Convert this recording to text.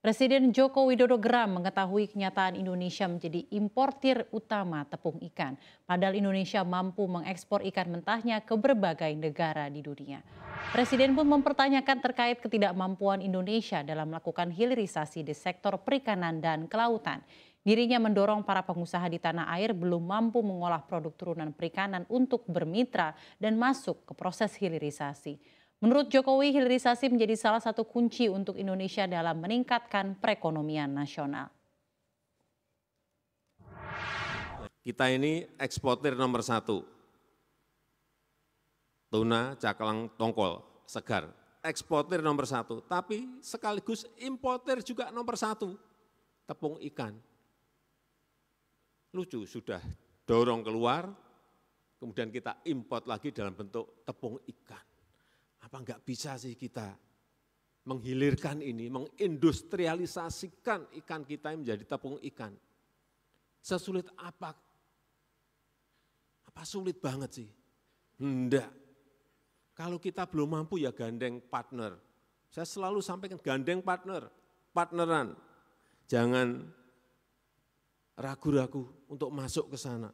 Presiden Joko Widodo geram mengetahui kenyataan Indonesia menjadi importir utama tepung ikan. Padahal Indonesia mampu mengekspor ikan mentahnya ke berbagai negara di dunia. Presiden pun mempertanyakan terkait ketidakmampuan Indonesia dalam melakukan hilirisasi di sektor perikanan dan kelautan. Dirinya mendorong para pengusaha di tanah air belum mampu mengolah produk turunan perikanan untuk bermitra dan masuk ke proses hilirisasi. Menurut Jokowi, hilirisasi menjadi salah satu kunci untuk Indonesia dalam meningkatkan perekonomian nasional. Kita ini eksportir nomor satu. Tuna, cakalang, tongkol, segar. Eksportir nomor satu, tapi sekaligus importir juga nomor satu. Tepung ikan. Lucu, sudah dorong keluar, kemudian kita import lagi dalam bentuk tepung ikan. Apa enggak bisa sih kita menghilirkan ini, mengindustrialisasikan ikan kita yang menjadi tepung ikan. Sesulit apa? Apa sulit banget sih? Enggak. Kalau kita belum mampu ya gandeng partner. Saya selalu sampaikan gandeng partner, partneran. Jangan ragu-ragu untuk masuk ke sana.